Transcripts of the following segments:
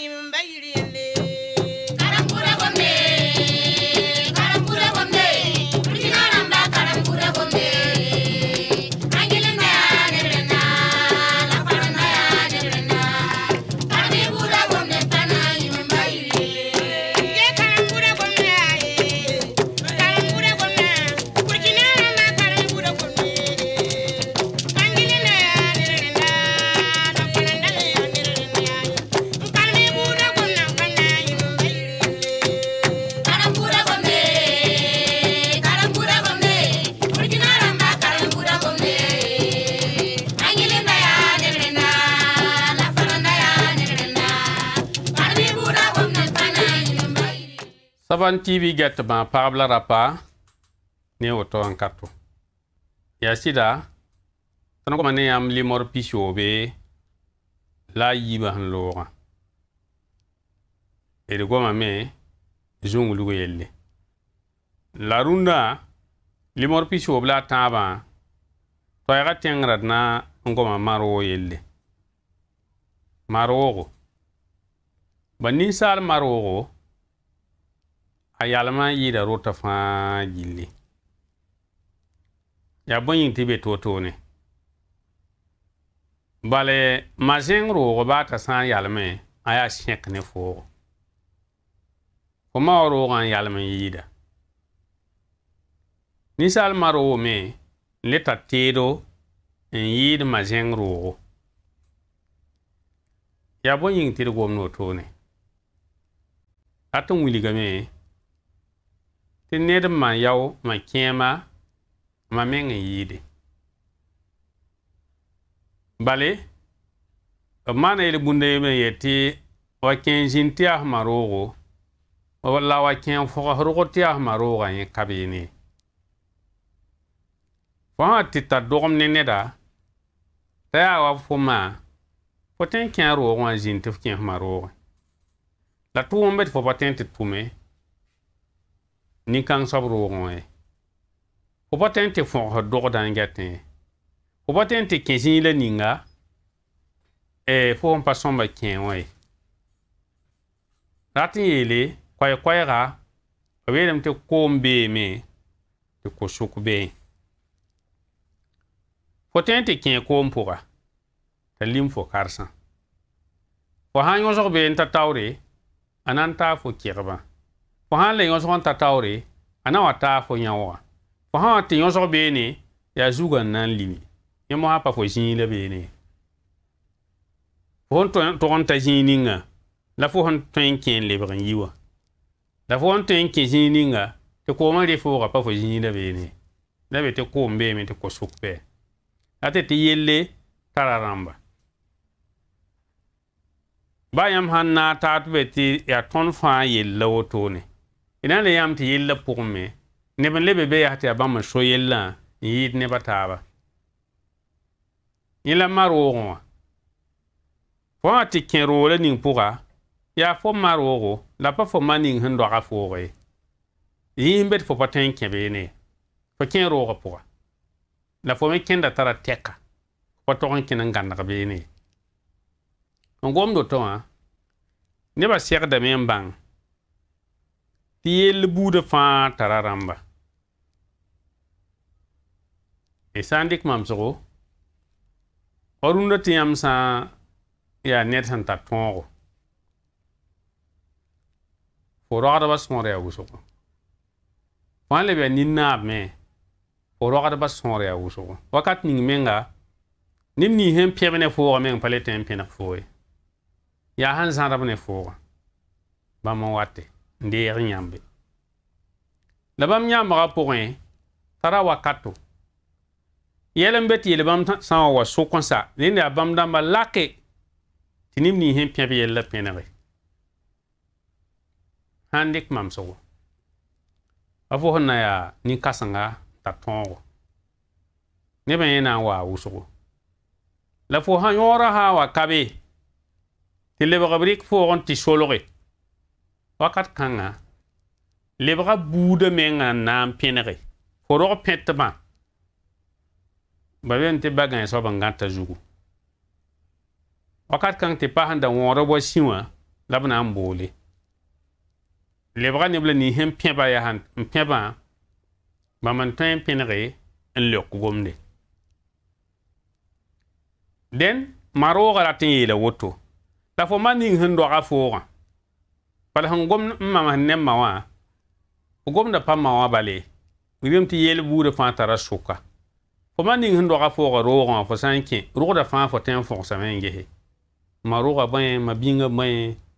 你们买鱼的。saban tv getma paɣaba la rapa ne o to n kato yaa sida tẽn goama ne yãmb lemor pisoobe la a yiibã sẽn loogã d goama me zũnglug yelle la rũndã lemor pisoob la a tãabã toɛɛgã tẽngrã d na n goama maroo yelle maroogo ba ninsaal maroogo a yalema n yɩɩda rota fãa gilli yaa bõe yĩng tɩ be to-toone bale mazẽng roogo baata sã n yalme a yaa sẽk ne foogo fo ma wa roogã n yalm n yɩɩda ninsaalmã me n le t'a teedo n yɩɩd mazẽng roogo yaa bõe yĩng tɩ d gomd wotoone rat n wilgame tɩ ned n man yao ma kẽema ma meng n yiide bale b maana yel bũnda yem n yet tɩ wa kẽ zĩn tɩ yaa sẽma roogo la wa kẽ fogsrg tɩ yaa sẽma roogã yẽ kab yeene fo sã tɩ tar dogem ne neda t'a yaa wa fo maa fo n kẽ a roog wã zĩn tɩ f kẽ sẽma roogẽ la tʋʋmbe tɩ fo pa tẽ tɩ tʋme nin-kãng soab roogẽ wẽ fo pa tõe n tɩ võgsd dogda n gɛtẽ fo pa tõe n tɩ kẽ zĩig la ninga fo n pa sõmba kẽ wẽ rat n yeele koɛɛ-koɛɛga b yeelame tɩ koom beeme tɩ kosuk bee fo tõe n tɩ kẽ koom pʋga t'a lim fo karsã fo sãn yõsg bee n ta taoore a na taa fo kɩgbã fo sãn le yõsg n ta taoore a na wa taa fo yã fo sãn wa tɩ yõsg beene yaa zugã n na n limi yẽ mo pa fo zĩig la beene fo sẽn tog n ta zĩig ninga la fo sẽn tõe n kẽ n lebg n yi wã la fo sẽn tõe n kẽ zĩig ninga tɩ koom n re pa fo zĩig la beene la be tɩ koom beeme tɩ kosʋk pɛɛ la tɩ tɩ yelle tara rãmba ba yãmb sãn naag a tɩ be tɩ yaa tõnd fãa yell la wotone y na n yãmb tɩ yella pʋgẽ me neb n le be be yaa tɩ yaa bãmb n so yellã n yɩɩd nebã taaba yẽ la ma roogẽ wã fo wã tɩ kẽ roog ning pʋga yaa fo ma roogo la pa fo ma ning sẽn doaga fooge yĩs n be tɩ fo pa tõe n kẽ beene fo kẽ roogã pʋga la fo me kẽnda tara tɛka pa tog n kẽn n gãndg beene n gomdo tõ wã nebã segdame n bãng tɩ yell buudã fãa tara rãmba y sã n dɩk mamsgo fa rũndã tɩ yãmb sã yaa ned sẽn tar tõogo fo rogdbã sõor yaa wʋsgo fãa leb yaa nin-naab me fo rogdbã sõor yaa wʋsgo wakat ning menga neb nii sẽn pẽb ne foogã meng pa le tɩ n pẽneg fooe yaa sãn zãdb ne foogã bãmb n wate ndeer yãmbe la bãmb yãmbgã pʋgẽ tara wakato yɛl n be tɩ yel bãmb sãn wa wa sʋk-ãsa rẽnd yaa bãmb dãmbã lake tɩ nim nin sẽn pẽb yell la pẽnege sãn dɩk mamsgo a fo sẽn na yaa nin-kãsenga t'a tõogo neb yẽ na n waa wʋsgo la fo sã yõorã sã wa kabe tɩ lebg b rɩk foog n tɩ solge wakat kãngã lebga buudã mengã n na n pẽnege fo rog pẽtmã ba be n tɩ bagãe soab n gãta zugu wakat kãng tɩ pa sẽn da wõoda wa sĩ wã la b na n boole lebga neb la nin sẽn pẽba yaa n pẽbã bãmb n tõe n pẽnege n lek gomde dẽn marooga ratɩ n yeela woto la fo man ning sẽn doga foogã pala sẽn gom n mama sẽn nemba wã f gomda pa ma wã bale b rɩm tɩ yeel buudã fãa tara sʋka fo ma ning sẽn doga fooga roogẽ wã fo sã n kẽ rʋgda fãa fo tẽ n fõgsame n gese ma rʋga bõe ma bĩngã bõe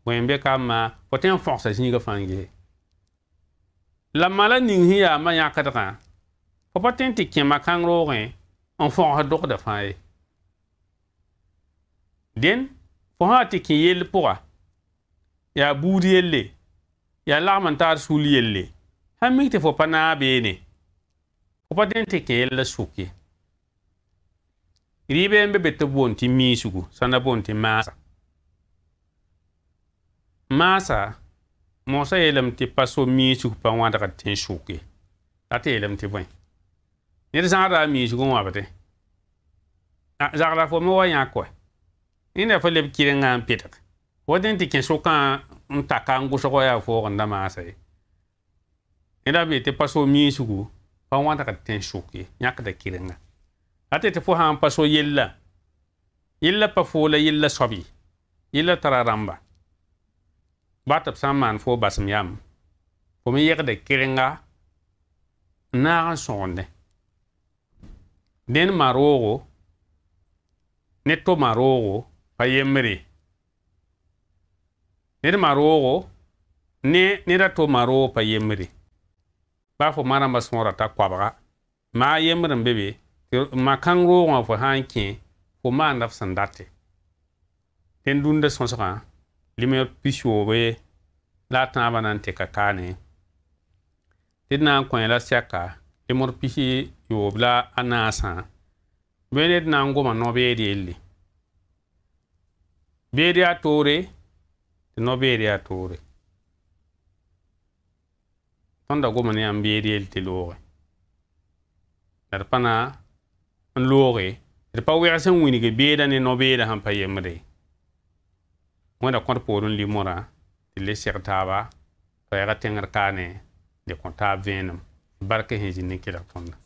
bõe n be kambã fo tẽ n fõgsa zĩigã fãa n gese la mala ning sẽn yaa ma yãkdgã fo pa tẽ tɩ kẽma kãng roogẽ n fõgs dʋgda fãa ye dẽn fo sã tɩ kẽ yell pʋga ya buud yelle ya lagm n suli yelle hammi te tɩ fo pa be ne fo pa dẽn tɩ kẽ yella sʋk ye rɩɩb yãmbe be tɩ b boond tɩ miisgu sãn da boond tɩ maasa maasa moosã pa wanda ka pa wãdg ate yelam te bon la tɩ yeelame tɩ bõe wa bete a miisgu zagra fo mo wa yãk wa ni da fo leb kirenga n woden tɩ kẽ sʋkã n taka n gʋsgɔ yaa foogenda maasa ye neda be tɩ pa so miisgu pa wãdgd tẽn sʋk ye yãkda kirenga a tɩ tɩ fo sãn pa so yella yella pa foola yella soab ye yella tara rãmba ba tɩ b sã n maan fo basem yam fo me yegda kirenga n naag n sõgende dẽnd maroogo ne to maroogo pa yembre ned maroogo ne neda to maroogo pa yembre baa fo marãmba sõo rata koabga maa yembr n be be tɩ ma kãng roogẽ wã fo sã n kẽ fo maanda f sẽn date dẽn dũndã sõsgã lime pisoobe la a tãabã na n tɩka kaane tɩ d na n kõe la sɛka lemr pisi yoob la a naasã bẽe d na n goma nobeed yelle beed yaa toore tinobeeriya tuure tõnda goma ne yãmb beer yel tɩ looge la d pa na n looge d pa wɛgs n winge beeda ne no-beeda sãn pa yembre wẽnda kõt poor n limorã tɩ le seg taaba tɩ yɛga tẽngr kaane de kõ taab vẽenem barkẽ sẽn zĩ ne kelg tõnda